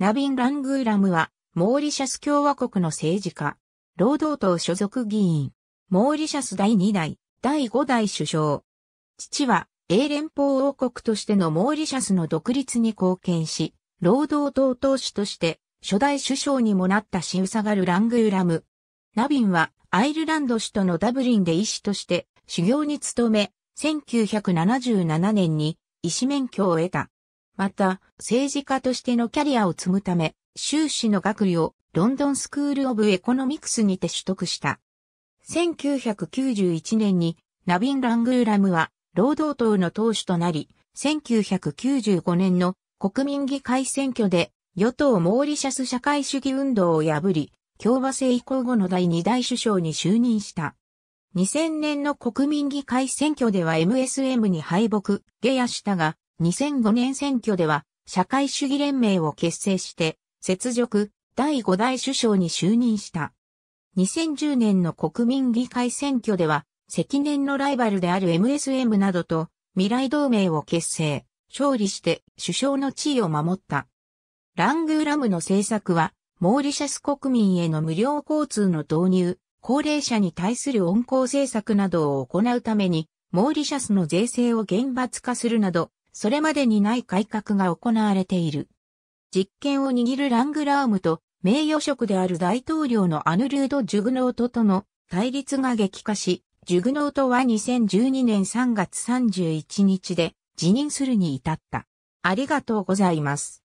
ナビン・ラングーラムは、モーリシャス共和国の政治家、労働党所属議員、モーリシャス第2代、第5代首相。父は、英連邦王国としてのモーリシャスの独立に貢献し、労働党党首として、初代首相にもなったシウサガル・ラングーラム。ナビンは、アイルランド首都のダブリンで医師として、修行に努め、1977年に医師免許を得た。また、政治家としてのキャリアを積むため、修士の学位をロンドンスクール・オブ・エコノミクスにて取得した。1991年にナビン・ラングーラムは労働党の党首となり、1995年の国民議会選挙で与党モーリシャス社会主義運動を破り、共和制移行後の第2大首相に就任した。2000年の国民議会選挙では MSM に敗北、下野したが、2005年選挙では、社会主義連盟を結成して、雪辱、第5代首相に就任した。2010年の国民議会選挙では、積年のライバルである MSM などと未来同盟を結成、勝利して首相の地位を守った。ラングーラムの政策は、モーリシャス国民への無料交通の導入、高齢者に対する温厚政策などを行うために、モーリシャスの税制を厳罰化するなど、それまでにない改革が行われている。実権を握るラングラームと名誉職である大統領のアヌルード・ジュグノートとの対立が激化し、ジュグノートは2012年3月31日で辞任するに至った。ありがとうございます。